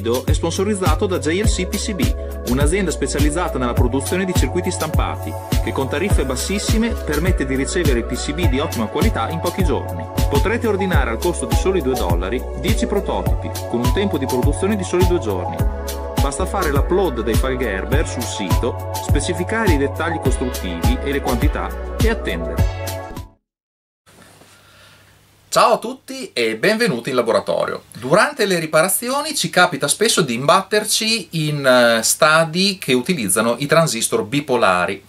video è sponsorizzato da JLC PCB, un'azienda specializzata nella produzione di circuiti stampati, che con tariffe bassissime permette di ricevere PCB di ottima qualità in pochi giorni. Potrete ordinare al costo di soli 2 dollari 10 prototipi, con un tempo di produzione di soli 2 giorni. Basta fare l'upload dei file Gerber sul sito, specificare i dettagli costruttivi e le quantità e attendere. Ciao a tutti e benvenuti in laboratorio. Durante le riparazioni ci capita spesso di imbatterci in eh, stadi che utilizzano i transistor bipolari.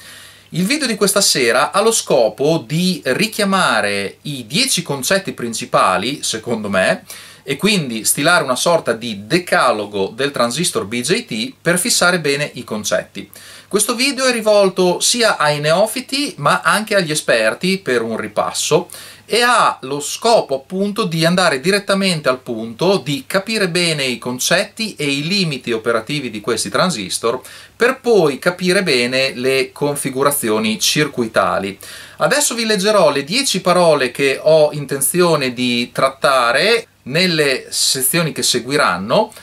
Il video di questa sera ha lo scopo di richiamare i 10 concetti principali, secondo me, e quindi stilare una sorta di decalogo del transistor BJT per fissare bene i concetti. Questo video è rivolto sia ai neofiti ma anche agli esperti per un ripasso e ha lo scopo appunto di andare direttamente al punto, di capire bene i concetti e i limiti operativi di questi transistor per poi capire bene le configurazioni circuitali. Adesso vi leggerò le 10 parole che ho intenzione di trattare nelle sezioni che seguiranno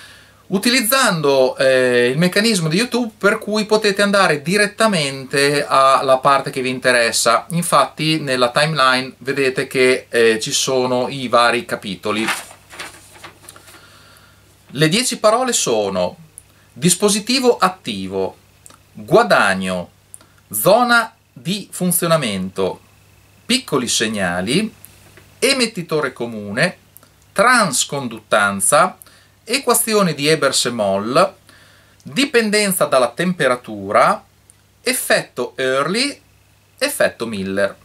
utilizzando eh, il meccanismo di YouTube per cui potete andare direttamente alla parte che vi interessa. Infatti nella timeline vedete che eh, ci sono i vari capitoli. Le 10 parole sono dispositivo attivo, guadagno, zona di funzionamento, piccoli segnali, emettitore comune, transconduttanza, equazione di Ebers-Moll, dipendenza dalla temperatura, effetto Early, effetto Miller.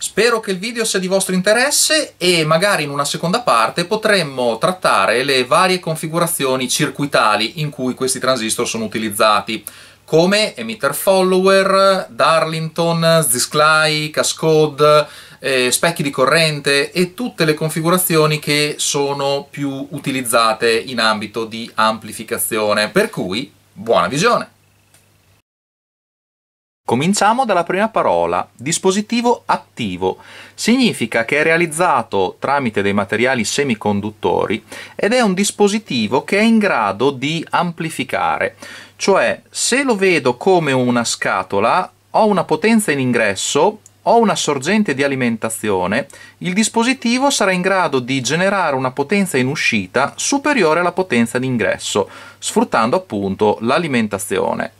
Spero che il video sia di vostro interesse e magari in una seconda parte potremmo trattare le varie configurazioni circuitali in cui questi transistor sono utilizzati, come emitter follower, Darlington, Zisklai, Cascode, eh, specchi di corrente e tutte le configurazioni che sono più utilizzate in ambito di amplificazione. Per cui, buona visione! Cominciamo dalla prima parola, dispositivo attivo. Significa che è realizzato tramite dei materiali semiconduttori ed è un dispositivo che è in grado di amplificare. Cioè, se lo vedo come una scatola, ho una potenza in ingresso o una sorgente di alimentazione, il dispositivo sarà in grado di generare una potenza in uscita superiore alla potenza di ingresso, sfruttando appunto l'alimentazione.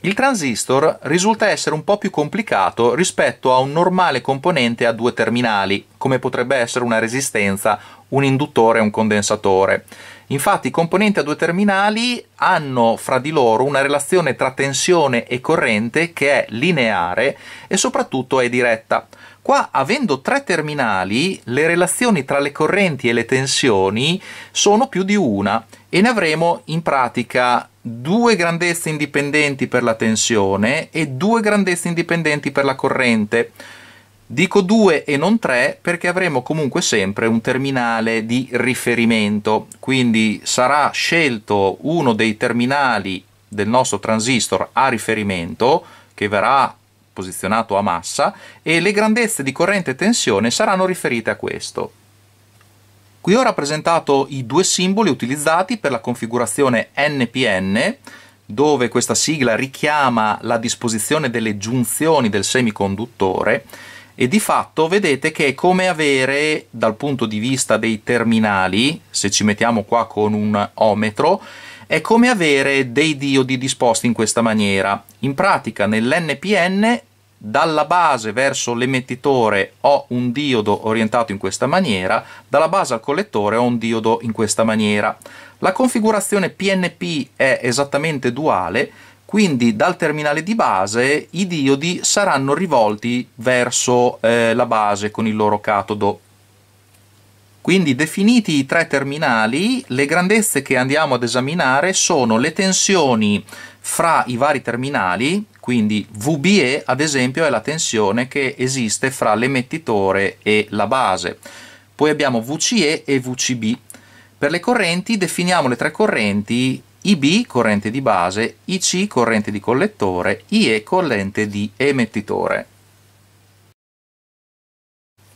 Il transistor risulta essere un po' più complicato rispetto a un normale componente a due terminali, come potrebbe essere una resistenza, un induttore e un condensatore. Infatti i componenti a due terminali hanno fra di loro una relazione tra tensione e corrente che è lineare e soprattutto è diretta. Qua, avendo tre terminali, le relazioni tra le correnti e le tensioni sono più di una e ne avremo in pratica due grandezze indipendenti per la tensione e due grandezze indipendenti per la corrente. Dico 2 e non 3 perché avremo comunque sempre un terminale di riferimento, quindi sarà scelto uno dei terminali del nostro transistor a riferimento, che verrà posizionato a massa, e le grandezze di corrente e tensione saranno riferite a questo. Qui ho rappresentato i due simboli utilizzati per la configurazione NPN, dove questa sigla richiama la disposizione delle giunzioni del semiconduttore, e di fatto vedete che è come avere dal punto di vista dei terminali, se ci mettiamo qua con un ohmetro, è come avere dei diodi disposti in questa maniera. In pratica nell'NPN dalla base verso l'emettitore ho un diodo orientato in questa maniera, dalla base al collettore ho un diodo in questa maniera. La configurazione PNP è esattamente duale, quindi dal terminale di base i diodi saranno rivolti verso eh, la base con il loro catodo. Quindi definiti i tre terminali, le grandezze che andiamo ad esaminare sono le tensioni fra i vari terminali, quindi VBE ad esempio è la tensione che esiste fra l'emettitore e la base. Poi abbiamo VCE e VCB. Per le correnti definiamo le tre correnti IB corrente di base, IC corrente di collettore, IE corrente di emettitore.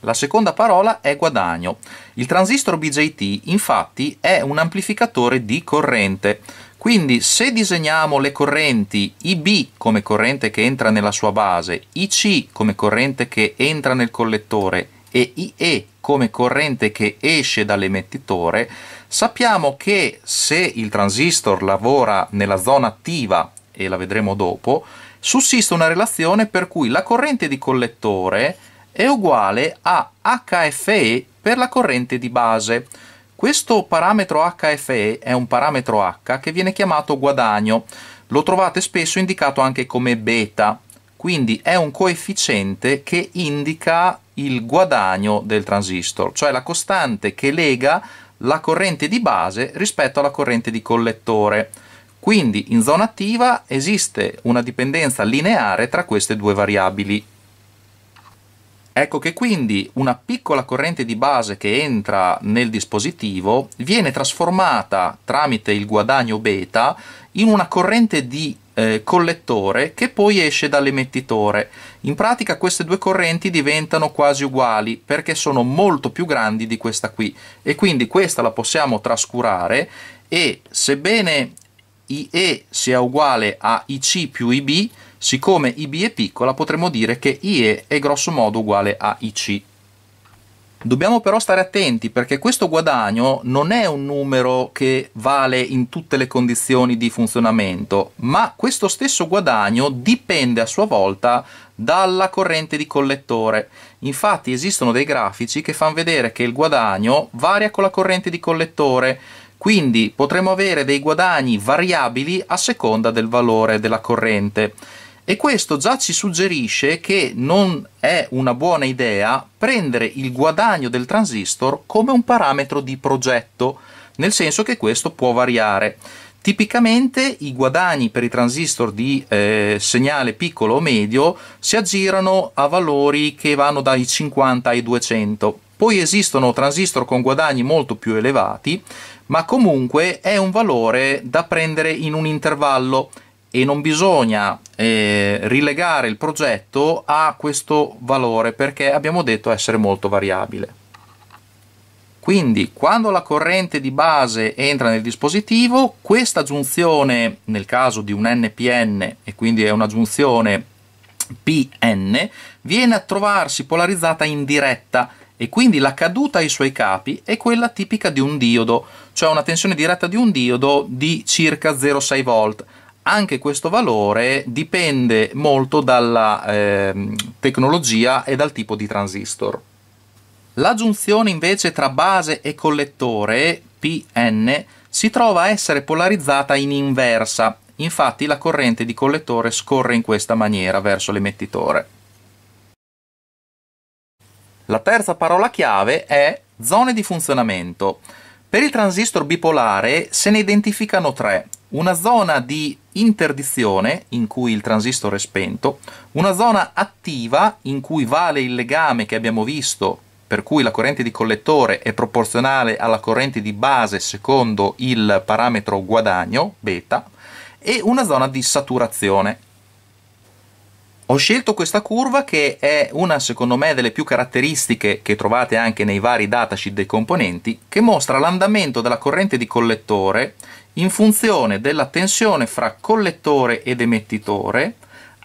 La seconda parola è guadagno. Il transistor BJT infatti è un amplificatore di corrente, quindi se disegniamo le correnti IB come corrente che entra nella sua base, IC come corrente che entra nel collettore e IE come corrente che esce dall'emettitore, Sappiamo che se il transistor lavora nella zona attiva, e la vedremo dopo, sussiste una relazione per cui la corrente di collettore è uguale a HFE per la corrente di base. Questo parametro HFE è un parametro H che viene chiamato guadagno. Lo trovate spesso indicato anche come beta, quindi è un coefficiente che indica il guadagno del transistor, cioè la costante che lega la corrente di base rispetto alla corrente di collettore. Quindi in zona attiva esiste una dipendenza lineare tra queste due variabili. Ecco che quindi una piccola corrente di base che entra nel dispositivo viene trasformata tramite il guadagno beta in una corrente di eh, collettore che poi esce dall'emettitore. In pratica queste due correnti diventano quasi uguali perché sono molto più grandi di questa qui e quindi questa la possiamo trascurare e sebbene IE sia uguale a IC più IB, siccome IB è piccola potremmo dire che IE è grosso modo uguale a IC. Dobbiamo però stare attenti perché questo guadagno non è un numero che vale in tutte le condizioni di funzionamento, ma questo stesso guadagno dipende a sua volta dalla corrente di collettore. Infatti esistono dei grafici che fanno vedere che il guadagno varia con la corrente di collettore, quindi potremo avere dei guadagni variabili a seconda del valore della corrente. E questo già ci suggerisce che non è una buona idea prendere il guadagno del transistor come un parametro di progetto, nel senso che questo può variare. Tipicamente i guadagni per i transistor di eh, segnale piccolo o medio si aggirano a valori che vanno dai 50 ai 200. Poi esistono transistor con guadagni molto più elevati, ma comunque è un valore da prendere in un intervallo e non bisogna eh, rilegare il progetto a questo valore perché abbiamo detto essere molto variabile. Quindi quando la corrente di base entra nel dispositivo, questa giunzione, nel caso di un NPN, e quindi è una giunzione PN, viene a trovarsi polarizzata in diretta e quindi la caduta ai suoi capi è quella tipica di un diodo, cioè una tensione diretta di un diodo di circa 0,6 volt anche questo valore dipende molto dalla eh, tecnologia e dal tipo di transistor. La giunzione invece tra base e collettore, PN, si trova a essere polarizzata in inversa, infatti la corrente di collettore scorre in questa maniera verso l'emettitore. La terza parola chiave è zone di funzionamento. Per il transistor bipolare se ne identificano tre, una zona di interdizione, in cui il transistor è spento, una zona attiva, in cui vale il legame che abbiamo visto, per cui la corrente di collettore è proporzionale alla corrente di base secondo il parametro guadagno, beta, e una zona di saturazione, ho scelto questa curva che è una, secondo me, delle più caratteristiche che trovate anche nei vari datasheet dei componenti, che mostra l'andamento della corrente di collettore in funzione della tensione fra collettore ed emettitore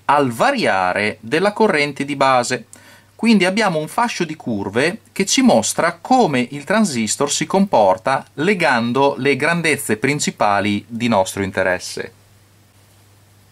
al variare della corrente di base. Quindi abbiamo un fascio di curve che ci mostra come il transistor si comporta legando le grandezze principali di nostro interesse.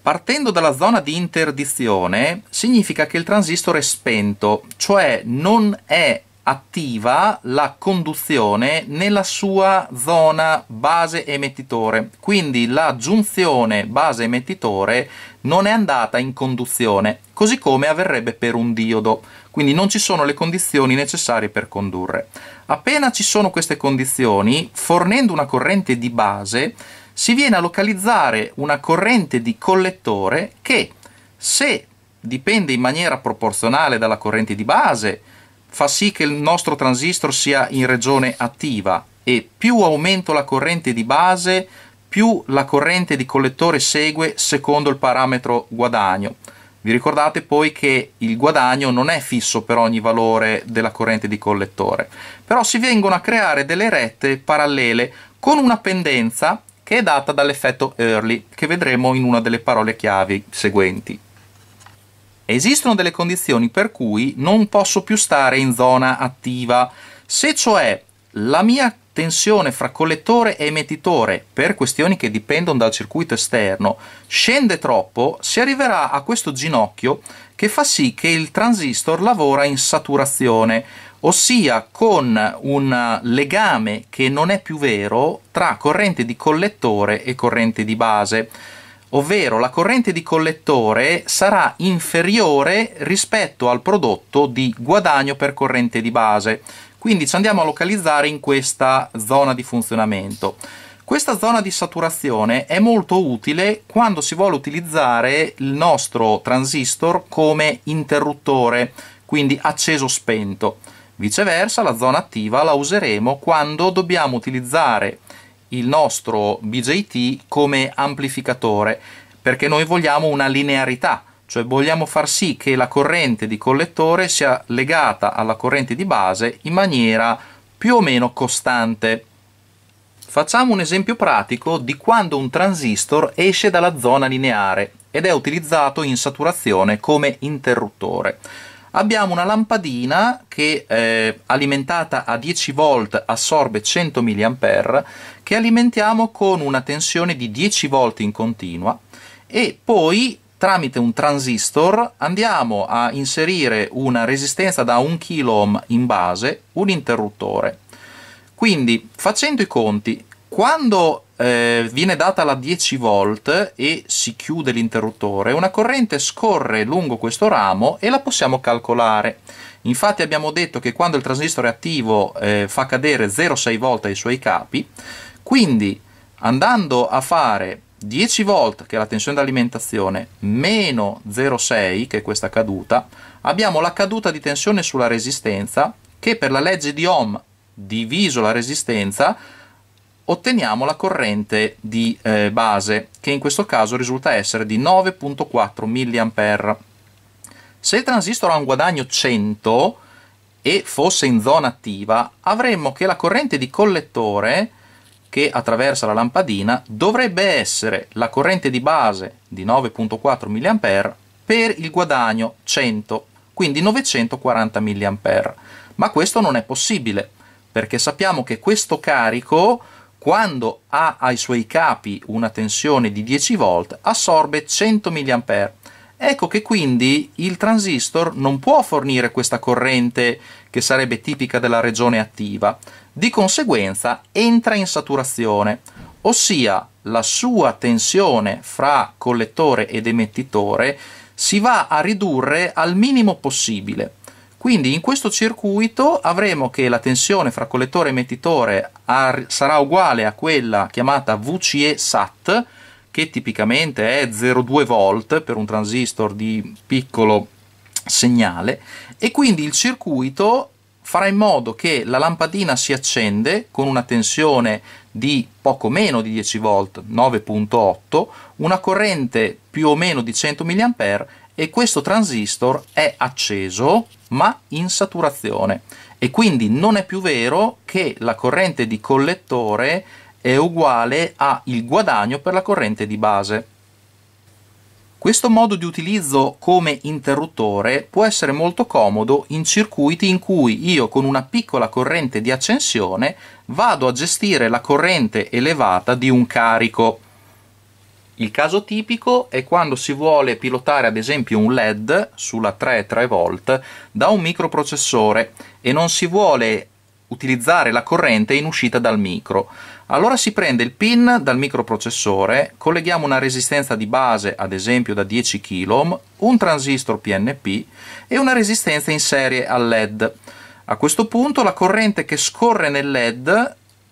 Partendo dalla zona di interdizione significa che il transistor è spento, cioè non è attiva la conduzione nella sua zona base emettitore, quindi la giunzione base emettitore non è andata in conduzione, così come avverrebbe per un diodo, quindi non ci sono le condizioni necessarie per condurre. Appena ci sono queste condizioni, fornendo una corrente di base, si viene a localizzare una corrente di collettore che, se dipende in maniera proporzionale dalla corrente di base, fa sì che il nostro transistor sia in regione attiva e più aumento la corrente di base, più la corrente di collettore segue secondo il parametro guadagno. Vi ricordate poi che il guadagno non è fisso per ogni valore della corrente di collettore, però si vengono a creare delle rette parallele con una pendenza che è data dall'effetto Early, che vedremo in una delle parole chiave seguenti. Esistono delle condizioni per cui non posso più stare in zona attiva, se cioè la mia tensione fra collettore e emettitore per questioni che dipendono dal circuito esterno scende troppo, si arriverà a questo ginocchio che fa sì che il transistor lavora in saturazione, ossia con un legame che non è più vero tra corrente di collettore e corrente di base, ovvero la corrente di collettore sarà inferiore rispetto al prodotto di guadagno per corrente di base, quindi ci andiamo a localizzare in questa zona di funzionamento. Questa zona di saturazione è molto utile quando si vuole utilizzare il nostro transistor come interruttore, quindi acceso-spento. Viceversa la zona attiva la useremo quando dobbiamo utilizzare il nostro BJT come amplificatore perché noi vogliamo una linearità cioè vogliamo far sì che la corrente di collettore sia legata alla corrente di base in maniera più o meno costante facciamo un esempio pratico di quando un transistor esce dalla zona lineare ed è utilizzato in saturazione come interruttore abbiamo una lampadina che eh, alimentata a 10 volt assorbe 100 mA che alimentiamo con una tensione di 10 volt in continua e poi tramite un transistor andiamo a inserire una resistenza da 1 kΩ in base, un interruttore. Quindi facendo i conti, quando eh, viene data la 10 volt e si chiude l'interruttore, una corrente scorre lungo questo ramo e la possiamo calcolare. Infatti abbiamo detto che quando il transistor è attivo eh, fa cadere 0,6 volt ai suoi capi, quindi andando a fare 10 volt, che è la tensione d'alimentazione, meno 0,6, che è questa caduta, abbiamo la caduta di tensione sulla resistenza, che per la legge di Ohm diviso la resistenza otteniamo la corrente di eh, base, che in questo caso risulta essere di 9.4 mA. Se il transistor ha un guadagno 100 e fosse in zona attiva, avremmo che la corrente di collettore che attraversa la lampadina dovrebbe essere la corrente di base di 9.4 mA per il guadagno 100, quindi 940 mA. Ma questo non è possibile, perché sappiamo che questo carico quando ha ai suoi capi una tensione di 10 volt assorbe 100 mA. Ecco che quindi il transistor non può fornire questa corrente che sarebbe tipica della regione attiva, di conseguenza entra in saturazione, ossia la sua tensione fra collettore ed emettitore si va a ridurre al minimo possibile. Quindi in questo circuito avremo che la tensione fra collettore e emettitore sarà uguale a quella chiamata VCE SAT, che tipicamente è 0,2 volt per un transistor di piccolo segnale, e quindi il circuito farà in modo che la lampadina si accende con una tensione di poco meno di 10 volt, 9.8, una corrente più o meno di 100 mA e questo transistor è acceso ma in saturazione e quindi non è più vero che la corrente di collettore è uguale al guadagno per la corrente di base. Questo modo di utilizzo come interruttore può essere molto comodo in circuiti in cui io con una piccola corrente di accensione vado a gestire la corrente elevata di un carico il caso tipico è quando si vuole pilotare ad esempio un LED sulla 3-3 volt da un microprocessore e non si vuole utilizzare la corrente in uscita dal micro. Allora si prende il pin dal microprocessore, colleghiamo una resistenza di base, ad esempio da 10 kOhm, un transistor PNP e una resistenza in serie al LED. A questo punto la corrente che scorre nel LED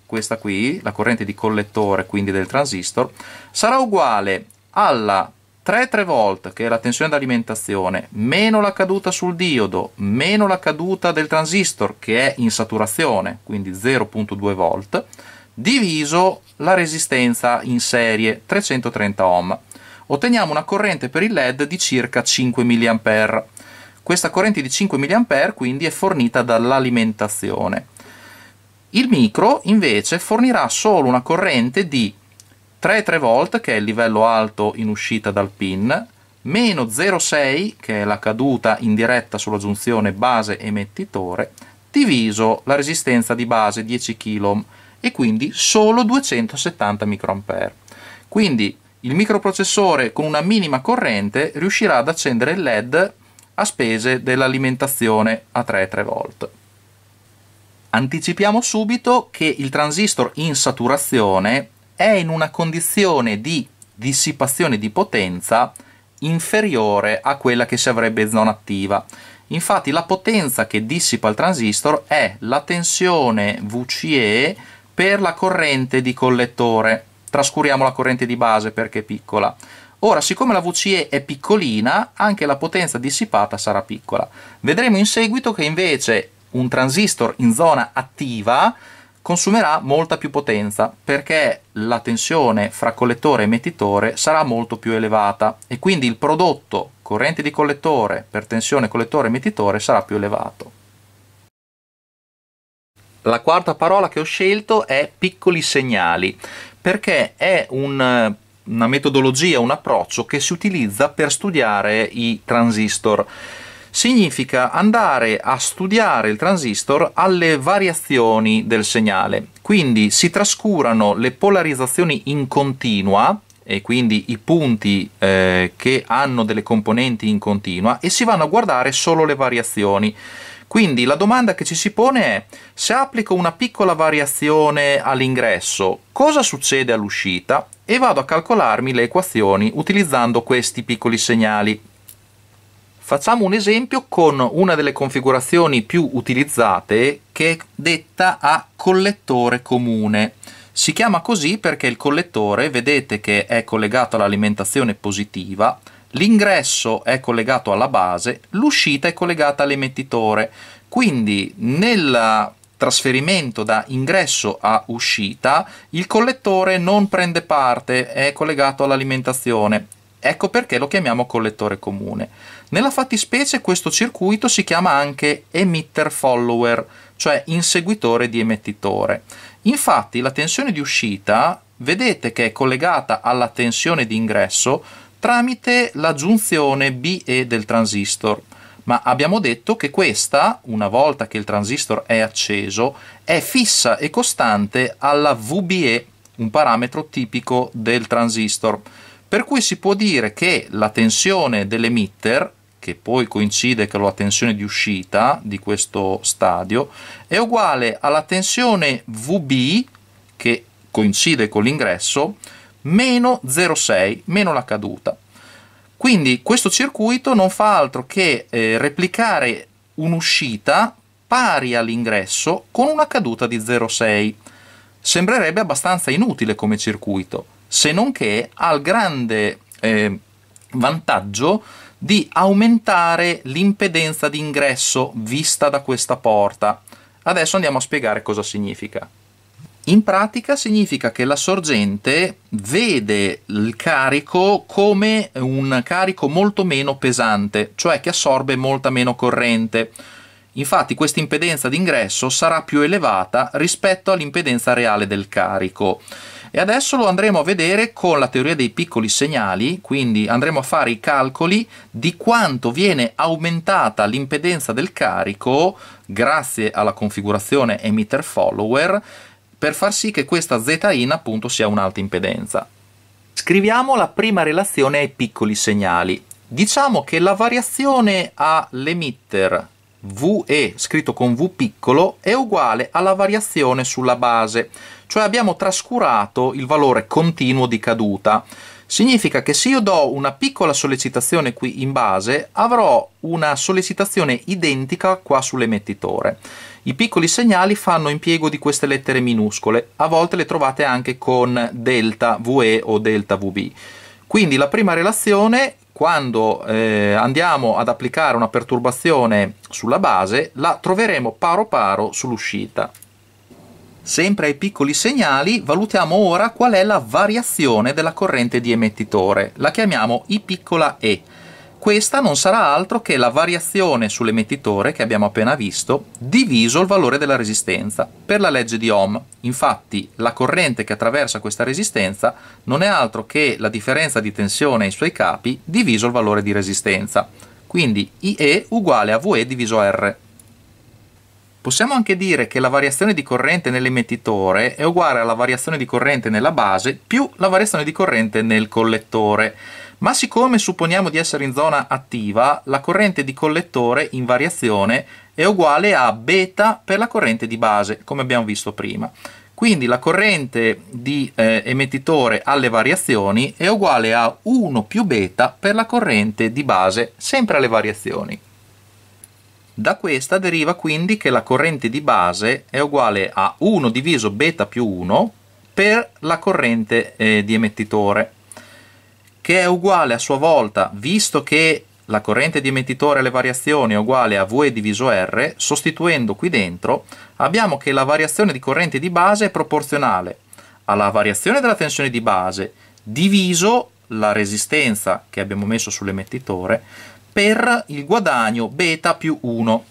questa qui, la corrente di collettore, quindi del transistor, sarà uguale alla 3-3 volt, che è la tensione d'alimentazione, meno la caduta sul diodo, meno la caduta del transistor, che è in saturazione, quindi 0.2 volt, diviso la resistenza in serie, 330 ohm. Otteniamo una corrente per il LED di circa 5 mA. Questa corrente di 5 mA quindi è fornita dall'alimentazione. Il micro invece fornirà solo una corrente di 3,3 volt che è il livello alto in uscita dal pin, meno 0,6 che è la caduta in diretta sulla giunzione base emettitore, diviso la resistenza di base 10 kΩ e quindi solo 270 microampere. Quindi il microprocessore con una minima corrente riuscirà ad accendere il LED a spese dell'alimentazione a 3,3 volt. Anticipiamo subito che il transistor in saturazione è in una condizione di dissipazione di potenza inferiore a quella che si avrebbe in zona attiva. Infatti la potenza che dissipa il transistor è la tensione VCE per la corrente di collettore. Trascuriamo la corrente di base perché è piccola. Ora, siccome la VCE è piccolina, anche la potenza dissipata sarà piccola. Vedremo in seguito che invece un transistor in zona attiva consumerà molta più potenza perché la tensione fra collettore e emettitore sarà molto più elevata e quindi il prodotto corrente di collettore per tensione collettore-emettitore sarà più elevato. La quarta parola che ho scelto è piccoli segnali perché è un una metodologia, un approccio che si utilizza per studiare i transistor significa andare a studiare il transistor alle variazioni del segnale. Quindi si trascurano le polarizzazioni in continua, e quindi i punti eh, che hanno delle componenti in continua, e si vanno a guardare solo le variazioni. Quindi la domanda che ci si pone è se applico una piccola variazione all'ingresso, cosa succede all'uscita? E vado a calcolarmi le equazioni utilizzando questi piccoli segnali. Facciamo un esempio con una delle configurazioni più utilizzate che è detta a collettore comune. Si chiama così perché il collettore, vedete che è collegato all'alimentazione positiva, l'ingresso è collegato alla base, l'uscita è collegata all'emettitore. Quindi nel trasferimento da ingresso a uscita il collettore non prende parte, è collegato all'alimentazione. Ecco perché lo chiamiamo collettore comune. Nella fattispecie questo circuito si chiama anche emitter follower, cioè inseguitore di emettitore. Infatti la tensione di uscita vedete che è collegata alla tensione di ingresso tramite la giunzione BE del transistor. Ma abbiamo detto che questa, una volta che il transistor è acceso, è fissa e costante alla VBE, un parametro tipico del transistor. Per cui si può dire che la tensione dell'emitter che poi coincide con la tensione di uscita di questo stadio, è uguale alla tensione VB, che coincide con l'ingresso, meno 0,6, meno la caduta. Quindi questo circuito non fa altro che eh, replicare un'uscita pari all'ingresso con una caduta di 0,6. Sembrerebbe abbastanza inutile come circuito, se non che ha il grande eh, vantaggio di aumentare l'impedenza d'ingresso vista da questa porta. Adesso andiamo a spiegare cosa significa. In pratica significa che la sorgente vede il carico come un carico molto meno pesante, cioè che assorbe molta meno corrente. Infatti questa impedenza d'ingresso sarà più elevata rispetto all'impedenza reale del carico e adesso lo andremo a vedere con la teoria dei piccoli segnali, quindi andremo a fare i calcoli di quanto viene aumentata l'impedenza del carico grazie alla configurazione emitter follower per far sì che questa Zin appunto sia un'alta impedenza. Scriviamo la prima relazione ai piccoli segnali. Diciamo che la variazione all'emitter VE scritto con V piccolo è uguale alla variazione sulla base cioè abbiamo trascurato il valore continuo di caduta. Significa che se io do una piccola sollecitazione qui in base, avrò una sollecitazione identica qua sull'emettitore. I piccoli segnali fanno impiego di queste lettere minuscole, a volte le trovate anche con delta VE o delta VB. Quindi la prima relazione, quando eh, andiamo ad applicare una perturbazione sulla base, la troveremo paro paro sull'uscita. Sempre ai piccoli segnali valutiamo ora qual è la variazione della corrente di emettitore, la chiamiamo I piccola e. Questa non sarà altro che la variazione sull'emettitore che abbiamo appena visto diviso il valore della resistenza per la legge di Ohm. Infatti la corrente che attraversa questa resistenza non è altro che la differenza di tensione ai suoi capi diviso il valore di resistenza. Quindi IE uguale a VE diviso R. Possiamo anche dire che la variazione di corrente nell'emettitore è uguale alla variazione di corrente nella base più la variazione di corrente nel collettore. Ma siccome supponiamo di essere in zona attiva, la corrente di collettore in variazione è uguale a beta per la corrente di base, come abbiamo visto prima. Quindi la corrente di eh, emettitore alle variazioni è uguale a 1 più beta per la corrente di base, sempre alle variazioni. Da questa deriva quindi che la corrente di base è uguale a 1 diviso beta più 1 per la corrente eh, di emettitore, che è uguale a sua volta, visto che la corrente di emettitore alle variazioni è uguale a VE diviso R, sostituendo qui dentro, abbiamo che la variazione di corrente di base è proporzionale alla variazione della tensione di base diviso la resistenza che abbiamo messo sull'emettitore per il guadagno beta più 1.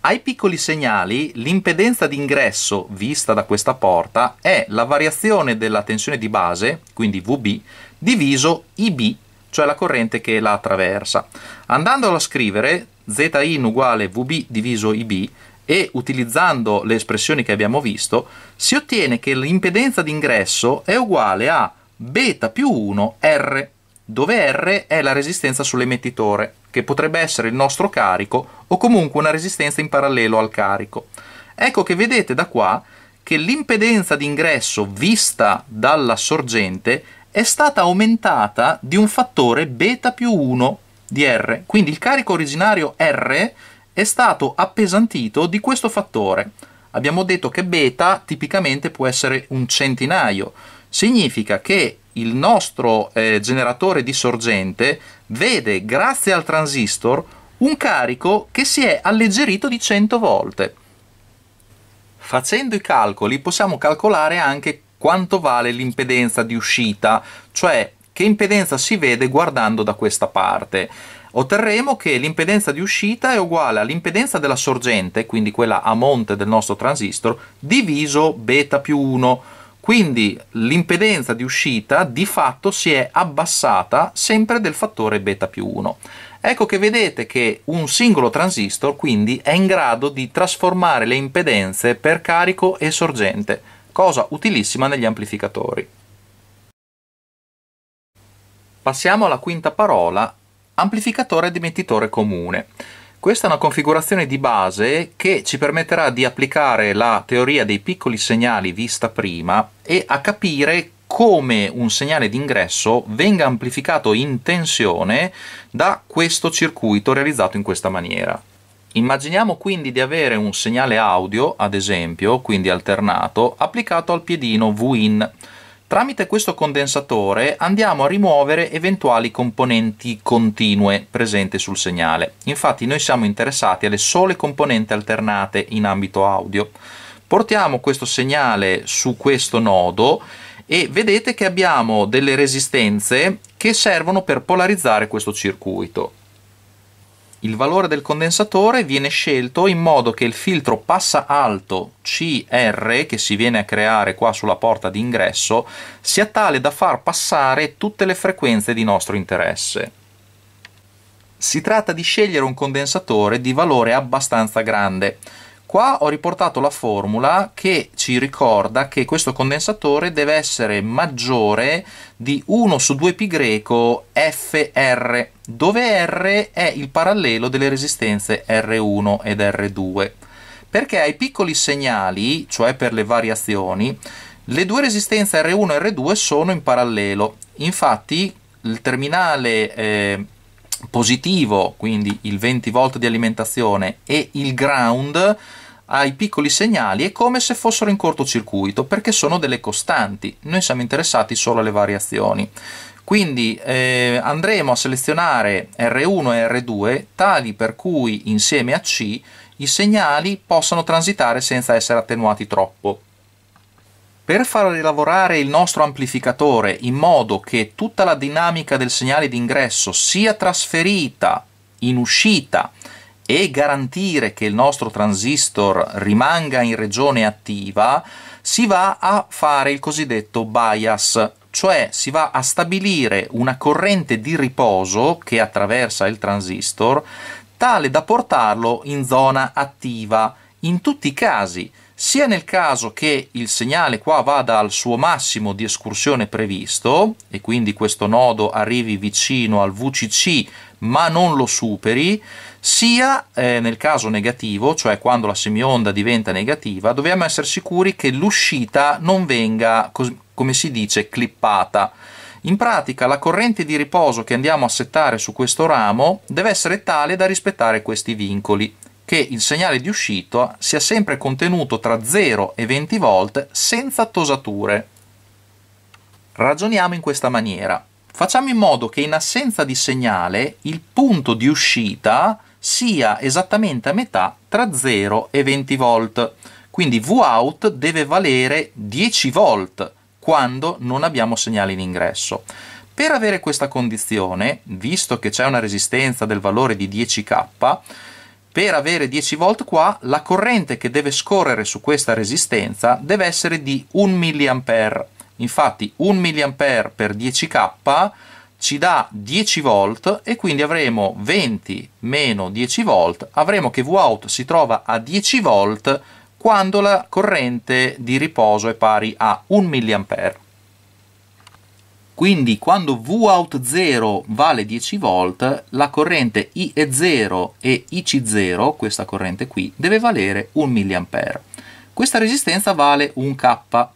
Ai piccoli segnali l'impedenza d'ingresso vista da questa porta è la variazione della tensione di base, quindi VB, diviso IB, cioè la corrente che la attraversa. Andandolo a scrivere Zin uguale VB diviso IB e utilizzando le espressioni che abbiamo visto, si ottiene che l'impedenza d'ingresso è uguale a beta più 1 R dove R è la resistenza sull'emettitore, che potrebbe essere il nostro carico o comunque una resistenza in parallelo al carico. Ecco che vedete da qua che l'impedenza d'ingresso vista dalla sorgente è stata aumentata di un fattore beta più 1 di R, quindi il carico originario R è stato appesantito di questo fattore. Abbiamo detto che beta tipicamente può essere un centinaio, significa che il nostro eh, generatore di sorgente vede, grazie al transistor, un carico che si è alleggerito di 100 volte. Facendo i calcoli possiamo calcolare anche quanto vale l'impedenza di uscita, cioè che impedenza si vede guardando da questa parte. Otterremo che l'impedenza di uscita è uguale all'impedenza della sorgente, quindi quella a monte del nostro transistor, diviso beta più 1 quindi l'impedenza di uscita di fatto si è abbassata sempre del fattore beta più 1. Ecco che vedete che un singolo transistor quindi è in grado di trasformare le impedenze per carico e sorgente, cosa utilissima negli amplificatori. Passiamo alla quinta parola, amplificatore ed emettitore comune. Questa è una configurazione di base che ci permetterà di applicare la teoria dei piccoli segnali vista prima e a capire come un segnale d'ingresso venga amplificato in tensione da questo circuito realizzato in questa maniera. Immaginiamo quindi di avere un segnale audio, ad esempio, quindi alternato, applicato al piedino VIN Tramite questo condensatore andiamo a rimuovere eventuali componenti continue presenti sul segnale. Infatti noi siamo interessati alle sole componenti alternate in ambito audio. Portiamo questo segnale su questo nodo e vedete che abbiamo delle resistenze che servono per polarizzare questo circuito il valore del condensatore viene scelto in modo che il filtro passa alto CR che si viene a creare qua sulla porta d'ingresso sia tale da far passare tutte le frequenze di nostro interesse. Si tratta di scegliere un condensatore di valore abbastanza grande, Qua ho riportato la formula che ci ricorda che questo condensatore deve essere maggiore di 1 su 2π greco FR, dove R è il parallelo delle resistenze R1 ed R2. Perché ai piccoli segnali, cioè per le variazioni, le due resistenze R1 e R2 sono in parallelo. Infatti il terminale eh, positivo, quindi il 20 volt di alimentazione, e il ground ai piccoli segnali è come se fossero in cortocircuito, perché sono delle costanti, noi siamo interessati solo alle variazioni. Quindi eh, andremo a selezionare R1 e R2 tali per cui insieme a C i segnali possano transitare senza essere attenuati troppo. Per far lavorare il nostro amplificatore in modo che tutta la dinamica del segnale d'ingresso sia trasferita in uscita e garantire che il nostro transistor rimanga in regione attiva, si va a fare il cosiddetto bias, cioè si va a stabilire una corrente di riposo che attraversa il transistor tale da portarlo in zona attiva. In tutti i casi sia nel caso che il segnale qua vada al suo massimo di escursione previsto e quindi questo nodo arrivi vicino al VCC ma non lo superi, sia eh, nel caso negativo, cioè quando la semionda diventa negativa, dobbiamo essere sicuri che l'uscita non venga, come si dice, clippata. In pratica la corrente di riposo che andiamo a settare su questo ramo deve essere tale da rispettare questi vincoli che il segnale di uscita sia sempre contenuto tra 0 e 20 volt senza tosature. Ragioniamo in questa maniera. Facciamo in modo che in assenza di segnale il punto di uscita sia esattamente a metà tra 0 e 20 volt. Quindi Vout deve valere 10 volt quando non abbiamo segnale in ingresso. Per avere questa condizione, visto che c'è una resistenza del valore di 10k, per avere 10 volt qua la corrente che deve scorrere su questa resistenza deve essere di 1 mA infatti 1 mA per 10k ci dà 10 volt e quindi avremo 20 meno 10 volt avremo che Vout si trova a 10 volt quando la corrente di riposo è pari a 1 mA quindi quando Vout0 vale 10 volt, la corrente IE0 e IC0, questa corrente qui, deve valere 1 mA. Questa resistenza vale 1 K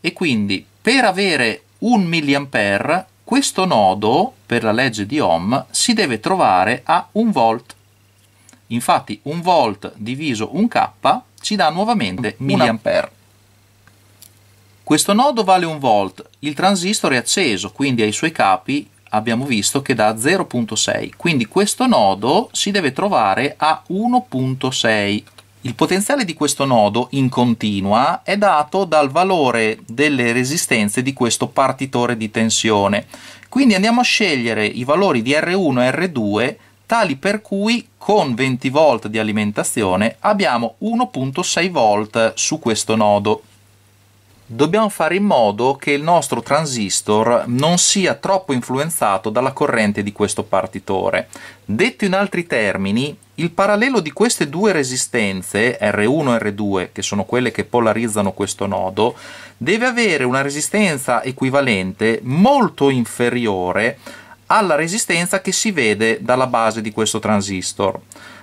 e quindi per avere 1 mA questo nodo, per la legge di Ohm, si deve trovare a 1 volt. Infatti 1 volt diviso 1 K ci dà nuovamente 1 mA. Questo nodo vale 1 volt, il transistor è acceso, quindi ai suoi capi abbiamo visto che da 0.6, quindi questo nodo si deve trovare a 1.6. Il potenziale di questo nodo in continua è dato dal valore delle resistenze di questo partitore di tensione. Quindi andiamo a scegliere i valori di R1 e R2 tali per cui con 20 volt di alimentazione abbiamo 1.6 volt su questo nodo dobbiamo fare in modo che il nostro transistor non sia troppo influenzato dalla corrente di questo partitore. Detto in altri termini, il parallelo di queste due resistenze, R1 e R2, che sono quelle che polarizzano questo nodo, deve avere una resistenza equivalente molto inferiore alla resistenza che si vede dalla base di questo transistor.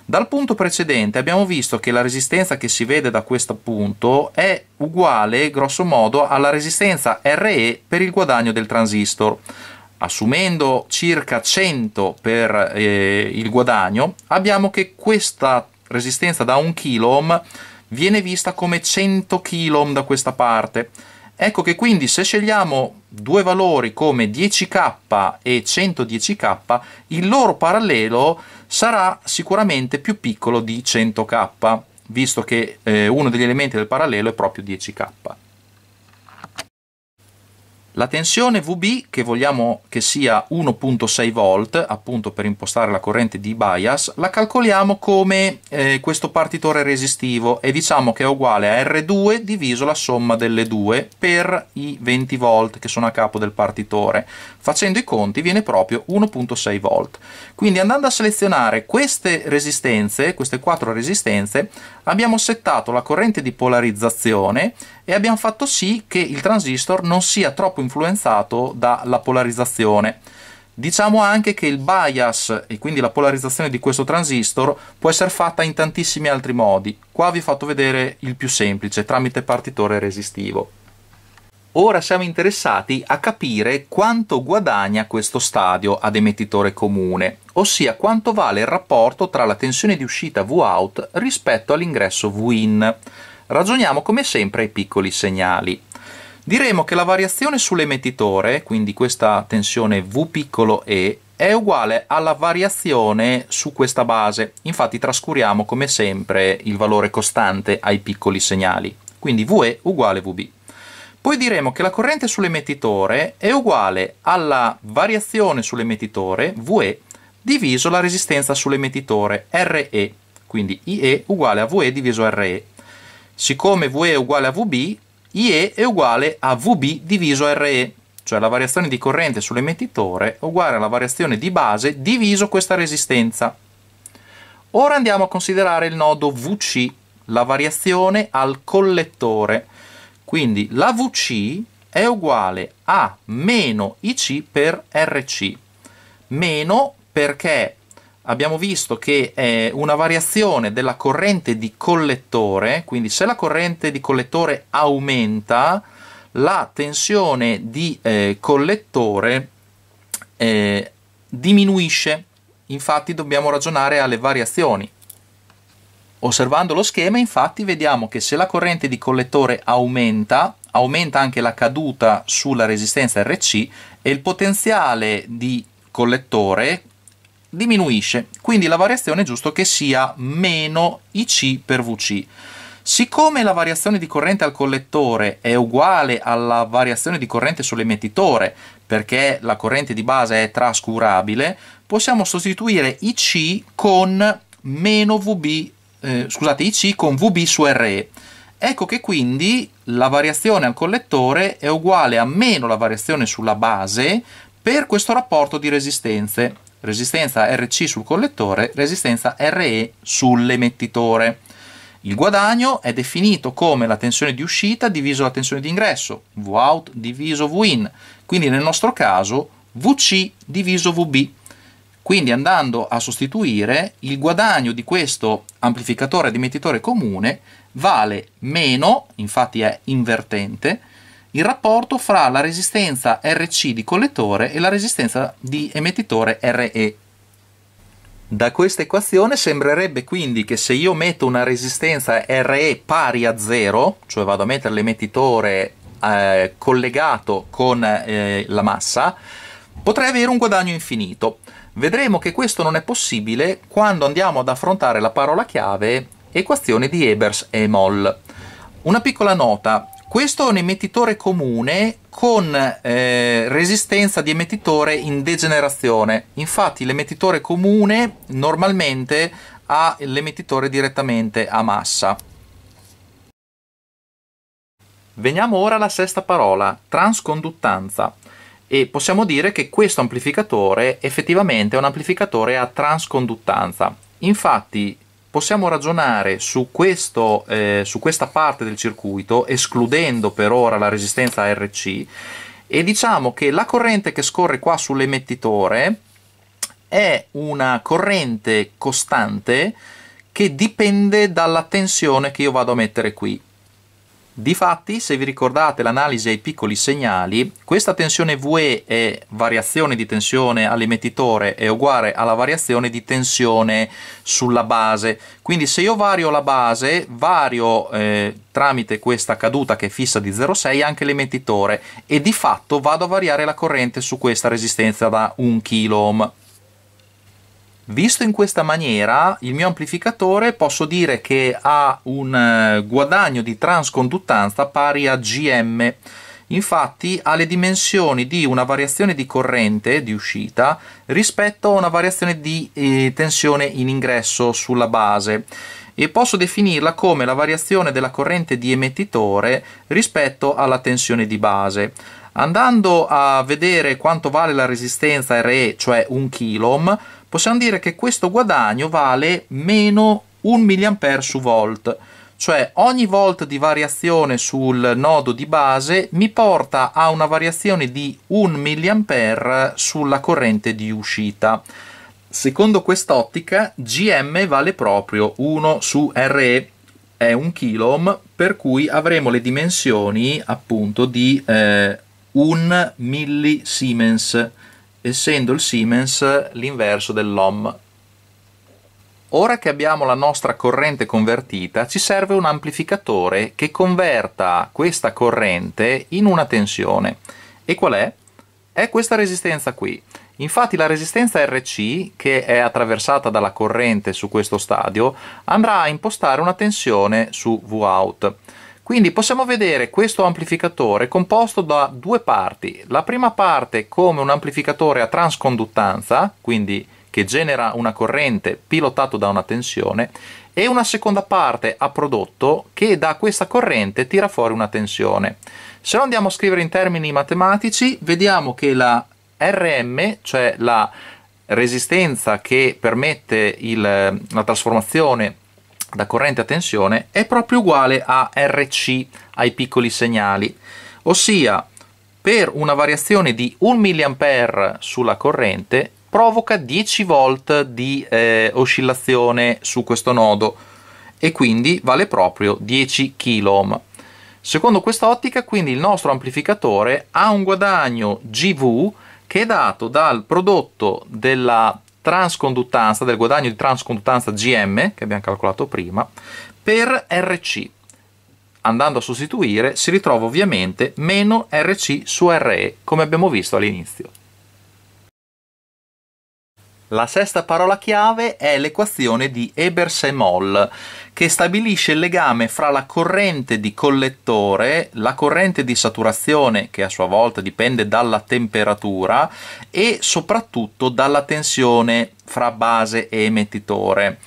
Dal punto precedente abbiamo visto che la resistenza che si vede da questo punto è uguale, grosso modo, alla resistenza RE per il guadagno del transistor. Assumendo circa 100 per eh, il guadagno, abbiamo che questa resistenza da 1 kOhm viene vista come 100 kOhm da questa parte Ecco che quindi se scegliamo due valori come 10k e 110k, il loro parallelo sarà sicuramente più piccolo di 100k, visto che eh, uno degli elementi del parallelo è proprio 10k. La tensione VB, che vogliamo che sia 1.6 volt, appunto per impostare la corrente di bias, la calcoliamo come eh, questo partitore resistivo e diciamo che è uguale a R2 diviso la somma delle due per i 20 volt che sono a capo del partitore. Facendo i conti viene proprio 1.6 volt. Quindi andando a selezionare queste resistenze, queste quattro resistenze, abbiamo settato la corrente di polarizzazione e abbiamo fatto sì che il transistor non sia troppo influenzato dalla polarizzazione. Diciamo anche che il bias e quindi la polarizzazione di questo transistor può essere fatta in tantissimi altri modi. Qua vi ho fatto vedere il più semplice, tramite partitore resistivo. Ora siamo interessati a capire quanto guadagna questo stadio ad emettitore comune, ossia quanto vale il rapporto tra la tensione di uscita Vout rispetto all'ingresso Vin. Ragioniamo come sempre ai piccoli segnali. Diremo che la variazione sull'emettitore, quindi questa tensione V piccolo E, è uguale alla variazione su questa base. Infatti trascuriamo come sempre il valore costante ai piccoli segnali. Quindi VE uguale VB. Poi diremo che la corrente sull'emettitore è uguale alla variazione sull'emettitore, VE, diviso la resistenza sull'emettitore, RE, quindi IE uguale a VE diviso RE. Siccome VE è uguale a VB, IE è uguale a VB diviso RE, cioè la variazione di corrente sull'emettitore è uguale alla variazione di base diviso questa resistenza. Ora andiamo a considerare il nodo VC, la variazione al collettore. Quindi la VC è uguale a meno IC per RC. Meno perché abbiamo visto che è una variazione della corrente di collettore, quindi se la corrente di collettore aumenta, la tensione di eh, collettore eh, diminuisce. Infatti dobbiamo ragionare alle variazioni. Osservando lo schema infatti vediamo che se la corrente di collettore aumenta, aumenta anche la caduta sulla resistenza RC e il potenziale di collettore diminuisce, quindi la variazione è giusto che sia meno IC per VC. Siccome la variazione di corrente al collettore è uguale alla variazione di corrente sull'emettitore, perché la corrente di base è trascurabile, possiamo sostituire IC con meno VB eh, scusate, IC con VB su RE. Ecco che quindi la variazione al collettore è uguale a meno la variazione sulla base per questo rapporto di resistenze. Resistenza RC sul collettore, resistenza RE sull'emettitore. Il guadagno è definito come la tensione di uscita diviso la tensione di ingresso, Vout diviso Vin, quindi nel nostro caso VC diviso VB quindi andando a sostituire il guadagno di questo amplificatore ad emettitore comune vale meno, infatti è invertente, il rapporto fra la resistenza RC di collettore e la resistenza di emettitore RE. Da questa equazione sembrerebbe quindi che se io metto una resistenza RE pari a 0, cioè vado a mettere l'emettitore eh, collegato con eh, la massa, potrei avere un guadagno infinito. Vedremo che questo non è possibile quando andiamo ad affrontare la parola chiave equazione di Ebers e Moll. Una piccola nota, questo è un emettitore comune con eh, resistenza di emettitore in degenerazione. Infatti l'emettitore comune normalmente ha l'emettitore direttamente a massa. Veniamo ora alla sesta parola, transconduttanza e possiamo dire che questo amplificatore effettivamente è un amplificatore a transconduttanza. Infatti possiamo ragionare su, questo, eh, su questa parte del circuito, escludendo per ora la resistenza RC, e diciamo che la corrente che scorre qua sull'emettitore è una corrente costante che dipende dalla tensione che io vado a mettere qui. Difatti, se vi ricordate l'analisi ai piccoli segnali, questa tensione VE è variazione di tensione all'emettitore è uguale alla variazione di tensione sulla base. Quindi se io vario la base, vario eh, tramite questa caduta che è fissa di 0,6 anche l'emettitore e di fatto vado a variare la corrente su questa resistenza da 1 kΩ. Visto in questa maniera, il mio amplificatore posso dire che ha un eh, guadagno di transconduttanza pari a Gm. Infatti ha le dimensioni di una variazione di corrente di uscita rispetto a una variazione di eh, tensione in ingresso sulla base e posso definirla come la variazione della corrente di emettitore rispetto alla tensione di base. Andando a vedere quanto vale la resistenza RE, cioè 1 kOhm, possiamo dire che questo guadagno vale meno 1 mA su volt, cioè ogni volt di variazione sul nodo di base mi porta a una variazione di 1 mA sulla corrente di uscita. Secondo quest'ottica GM vale proprio 1 su RE è un kilo per cui avremo le dimensioni appunto di eh, un millisiemens essendo il Siemens l'inverso dell'OM. Ora che abbiamo la nostra corrente convertita, ci serve un amplificatore che converta questa corrente in una tensione. E qual è? È questa resistenza qui. Infatti la resistenza RC, che è attraversata dalla corrente su questo stadio, andrà a impostare una tensione su Vout. Quindi possiamo vedere questo amplificatore composto da due parti. La prima parte come un amplificatore a transconduttanza, quindi che genera una corrente pilotato da una tensione, e una seconda parte a prodotto che da questa corrente tira fuori una tensione. Se lo andiamo a scrivere in termini matematici, vediamo che la Rm, cioè la resistenza che permette il, la trasformazione da corrente a tensione è proprio uguale a RC ai piccoli segnali, ossia per una variazione di 1 mA sulla corrente provoca 10 volt di eh, oscillazione su questo nodo e quindi vale proprio 10 kOhm. Secondo questa ottica, quindi il nostro amplificatore ha un guadagno GV che è dato dal prodotto della transconduttanza, del guadagno di transconduttanza GM, che abbiamo calcolato prima, per RC. Andando a sostituire si ritrova ovviamente meno RC su RE, come abbiamo visto all'inizio. La sesta parola chiave è l'equazione di Eberse-Moll, che stabilisce il legame fra la corrente di collettore, la corrente di saturazione, che a sua volta dipende dalla temperatura, e soprattutto dalla tensione fra base e emettitore.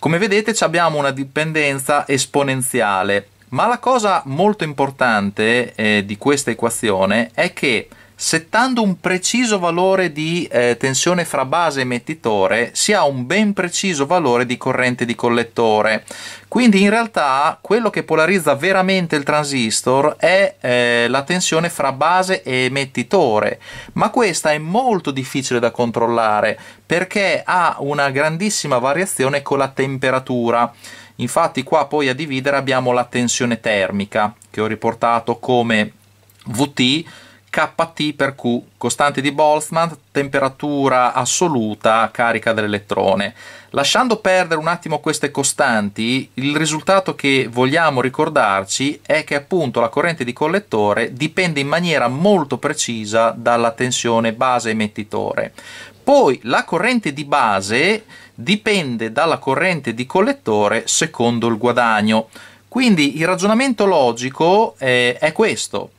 Come vedete abbiamo una dipendenza esponenziale, ma la cosa molto importante eh, di questa equazione è che settando un preciso valore di eh, tensione fra base e emettitore si ha un ben preciso valore di corrente di collettore quindi in realtà quello che polarizza veramente il transistor è eh, la tensione fra base e emettitore ma questa è molto difficile da controllare perché ha una grandissima variazione con la temperatura infatti qua poi a dividere abbiamo la tensione termica che ho riportato come VT KT per Q, costante di Boltzmann, temperatura assoluta, carica dell'elettrone. Lasciando perdere un attimo queste costanti, il risultato che vogliamo ricordarci è che appunto la corrente di collettore dipende in maniera molto precisa dalla tensione base-emettitore. Poi la corrente di base dipende dalla corrente di collettore secondo il guadagno. Quindi il ragionamento logico eh, è questo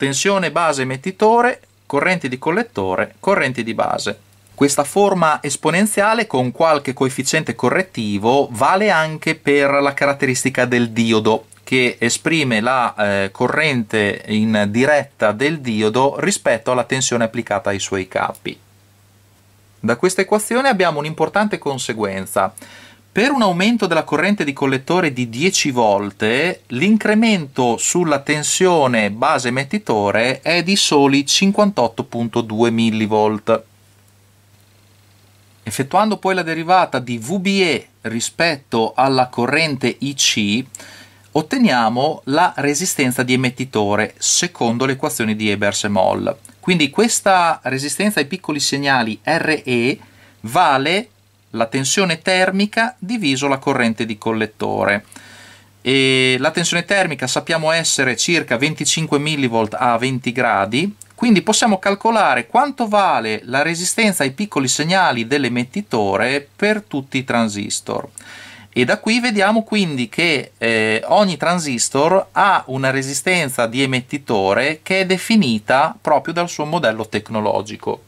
tensione base emettitore, correnti di collettore, correnti di base. Questa forma esponenziale con qualche coefficiente correttivo vale anche per la caratteristica del diodo, che esprime la eh, corrente in diretta del diodo rispetto alla tensione applicata ai suoi capi. Da questa equazione abbiamo un'importante conseguenza. Per un aumento della corrente di collettore di 10 volte, l'incremento sulla tensione base emettitore è di soli 58.2 mV. Effettuando poi la derivata di VBE rispetto alla corrente IC, otteniamo la resistenza di emettitore secondo le equazioni di Ebers-Moll. e Quindi questa resistenza ai piccoli segnali RE vale la tensione termica diviso la corrente di collettore. E la tensione termica sappiamo essere circa 25 mV a 20 gradi, quindi possiamo calcolare quanto vale la resistenza ai piccoli segnali dell'emettitore per tutti i transistor. E da qui vediamo quindi che eh, ogni transistor ha una resistenza di emettitore che è definita proprio dal suo modello tecnologico.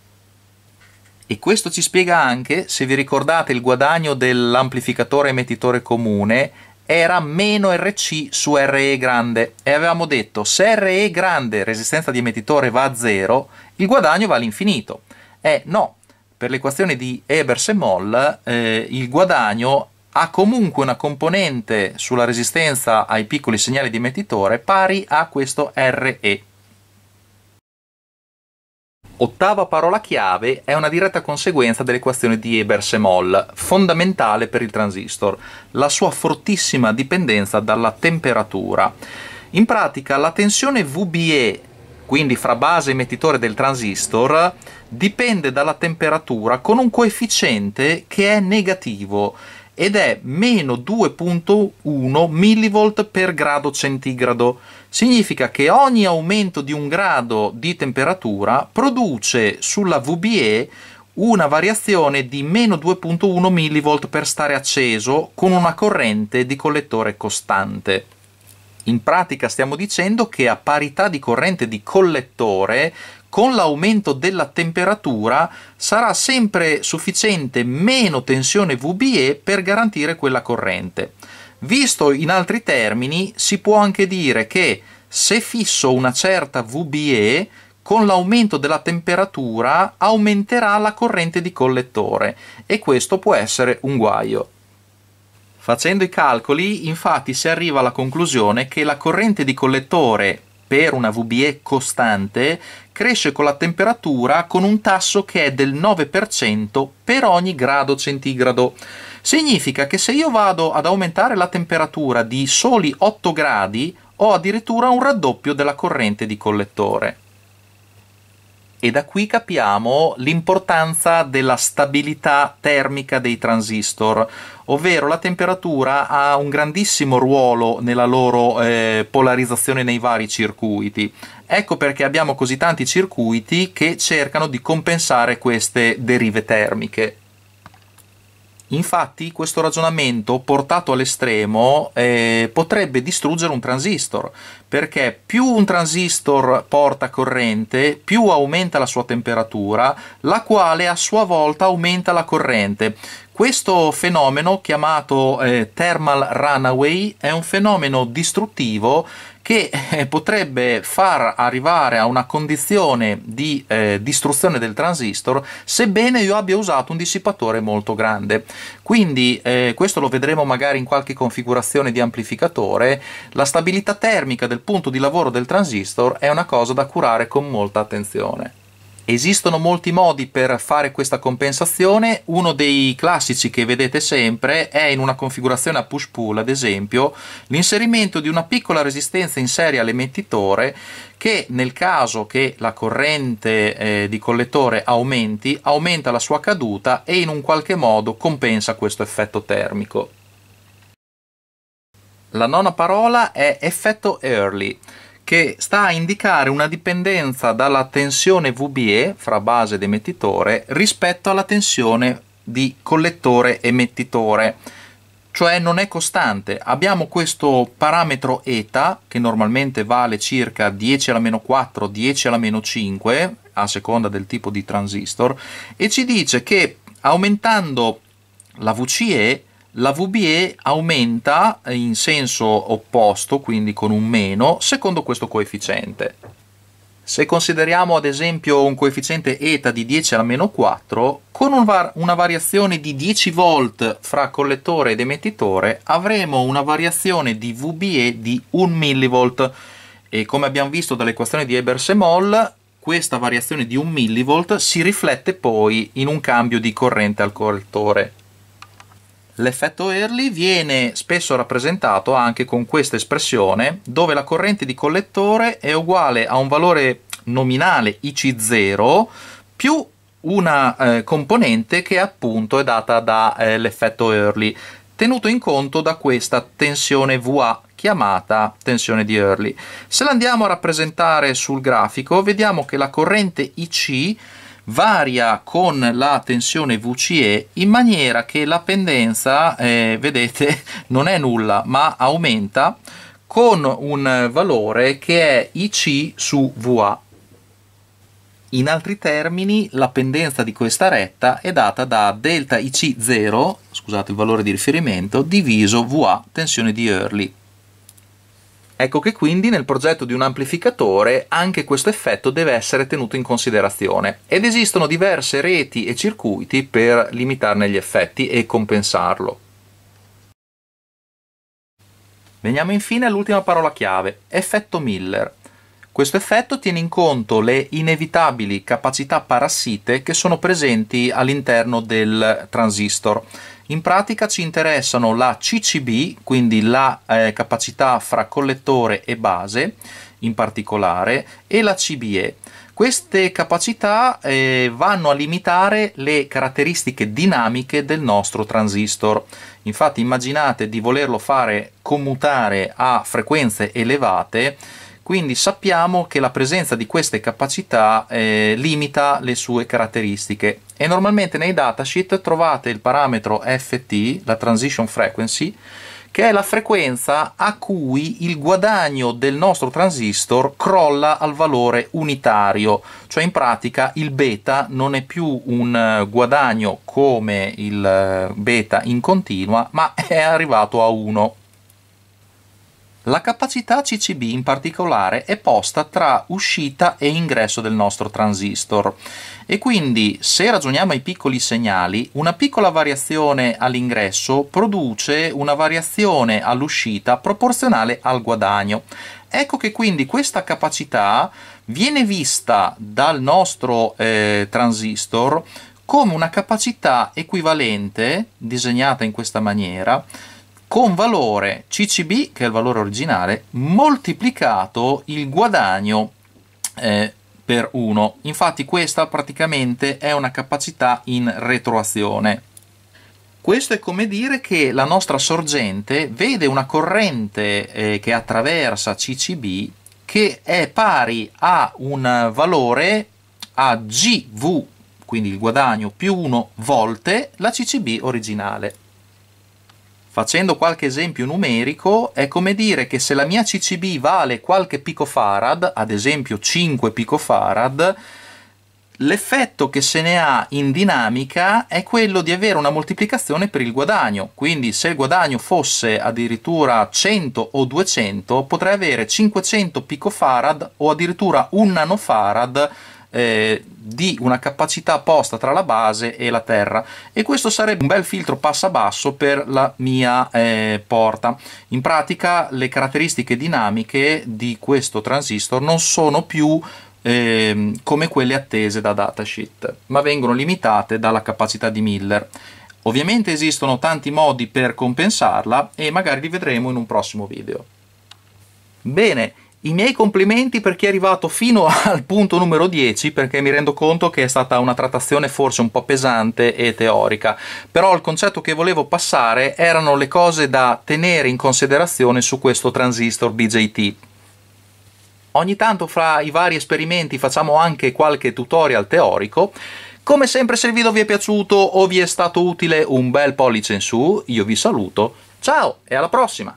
E questo ci spiega anche, se vi ricordate, il guadagno dell'amplificatore emettitore comune era meno RC su RE grande e avevamo detto se RE grande resistenza di emettitore va a zero, il guadagno va all'infinito. Eh no, per l'equazione di Ebers e Moll eh, il guadagno ha comunque una componente sulla resistenza ai piccoli segnali di emettitore pari a questo RE ottava parola chiave è una diretta conseguenza dell'equazione di Ebers-Moll, fondamentale per il transistor, la sua fortissima dipendenza dalla temperatura. In pratica la tensione VBE, quindi fra base e emettitore del transistor, dipende dalla temperatura con un coefficiente che è negativo ed è meno 2.1 mV per grado centigrado significa che ogni aumento di un grado di temperatura produce sulla VBE una variazione di meno 2.1 mV per stare acceso con una corrente di collettore costante. In pratica stiamo dicendo che a parità di corrente di collettore, con l'aumento della temperatura sarà sempre sufficiente meno tensione VBE per garantire quella corrente. Visto in altri termini, si può anche dire che se fisso una certa VBE, con l'aumento della temperatura aumenterà la corrente di collettore e questo può essere un guaio. Facendo i calcoli, infatti, si arriva alla conclusione che la corrente di collettore per una VBE costante cresce con la temperatura con un tasso che è del 9% per ogni grado centigrado. Significa che se io vado ad aumentare la temperatura di soli 8 gradi, ho addirittura un raddoppio della corrente di collettore. E da qui capiamo l'importanza della stabilità termica dei transistor, ovvero la temperatura ha un grandissimo ruolo nella loro eh, polarizzazione nei vari circuiti. Ecco perché abbiamo così tanti circuiti che cercano di compensare queste derive termiche. Infatti questo ragionamento portato all'estremo eh, potrebbe distruggere un transistor, perché più un transistor porta corrente, più aumenta la sua temperatura, la quale a sua volta aumenta la corrente. Questo fenomeno, chiamato eh, thermal runaway, è un fenomeno distruttivo che eh, potrebbe far arrivare a una condizione di eh, distruzione del transistor sebbene io abbia usato un dissipatore molto grande quindi eh, questo lo vedremo magari in qualche configurazione di amplificatore la stabilità termica del punto di lavoro del transistor è una cosa da curare con molta attenzione Esistono molti modi per fare questa compensazione, uno dei classici che vedete sempre è in una configurazione a push-pull, ad esempio, l'inserimento di una piccola resistenza in serie all'emettitore che nel caso che la corrente eh, di collettore aumenti, aumenta la sua caduta e in un qualche modo compensa questo effetto termico. La nona parola è effetto Early che sta a indicare una dipendenza dalla tensione VBE fra base ed emettitore rispetto alla tensione di collettore-emettitore cioè non è costante. Abbiamo questo parametro eta che normalmente vale circa 10 alla meno 4, 10 alla meno 5 a seconda del tipo di transistor e ci dice che aumentando la VCE la VBE aumenta in senso opposto, quindi con un meno, secondo questo coefficiente. Se consideriamo ad esempio un coefficiente eta di 10 alla meno 4, con un var una variazione di 10 volt fra collettore ed emettitore avremo una variazione di VBE di 1 mV e come abbiamo visto dall'equazione di Ebers-Moll questa variazione di 1 mV si riflette poi in un cambio di corrente al collettore. L'effetto Early viene spesso rappresentato anche con questa espressione dove la corrente di collettore è uguale a un valore nominale IC0 più una eh, componente che appunto è data dall'effetto eh, Early tenuto in conto da questa tensione VA chiamata tensione di Early. Se la andiamo a rappresentare sul grafico vediamo che la corrente IC varia con la tensione VCE in maniera che la pendenza, eh, vedete, non è nulla ma aumenta con un valore che è IC su VA. In altri termini, la pendenza di questa retta è data da delta IC0, scusate il valore di riferimento, diviso VA, tensione di Early. Ecco che quindi nel progetto di un amplificatore anche questo effetto deve essere tenuto in considerazione ed esistono diverse reti e circuiti per limitarne gli effetti e compensarlo. Veniamo infine all'ultima parola chiave, effetto Miller. Questo effetto tiene in conto le inevitabili capacità parassite che sono presenti all'interno del transistor in pratica ci interessano la CCB, quindi la eh, capacità fra collettore e base in particolare, e la CBE. Queste capacità eh, vanno a limitare le caratteristiche dinamiche del nostro transistor. Infatti immaginate di volerlo fare commutare a frequenze elevate quindi sappiamo che la presenza di queste capacità eh, limita le sue caratteristiche e normalmente nei datasheet trovate il parametro FT, la transition frequency, che è la frequenza a cui il guadagno del nostro transistor crolla al valore unitario, cioè in pratica il beta non è più un eh, guadagno come il eh, beta in continua, ma è arrivato a 1. La capacità CCB in particolare è posta tra uscita e ingresso del nostro transistor e quindi se ragioniamo ai piccoli segnali una piccola variazione all'ingresso produce una variazione all'uscita proporzionale al guadagno. Ecco che quindi questa capacità viene vista dal nostro eh, transistor come una capacità equivalente, disegnata in questa maniera, con valore CCB, che è il valore originale, moltiplicato il guadagno eh, per 1. Infatti questa praticamente è una capacità in retroazione. Questo è come dire che la nostra sorgente vede una corrente eh, che attraversa CCB che è pari a un valore a GV, quindi il guadagno più 1 volte la CCB originale. Facendo qualche esempio numerico, è come dire che se la mia CCB vale qualche picofarad, ad esempio 5 picofarad, l'effetto che se ne ha in dinamica è quello di avere una moltiplicazione per il guadagno. Quindi se il guadagno fosse addirittura 100 o 200, potrei avere 500 picofarad o addirittura 1 nanofarad eh, di una capacità posta tra la base e la terra e questo sarebbe un bel filtro passa basso per la mia eh, porta in pratica le caratteristiche dinamiche di questo transistor non sono più eh, come quelle attese da datasheet ma vengono limitate dalla capacità di Miller Ovviamente esistono tanti modi per compensarla e magari li vedremo in un prossimo video. Bene, i miei complimenti per chi è arrivato fino al punto numero 10 perché mi rendo conto che è stata una trattazione forse un po' pesante e teorica, però il concetto che volevo passare erano le cose da tenere in considerazione su questo transistor BJT. Ogni tanto fra i vari esperimenti facciamo anche qualche tutorial teorico come sempre se il video vi è piaciuto o vi è stato utile un bel pollice in su, io vi saluto, ciao e alla prossima!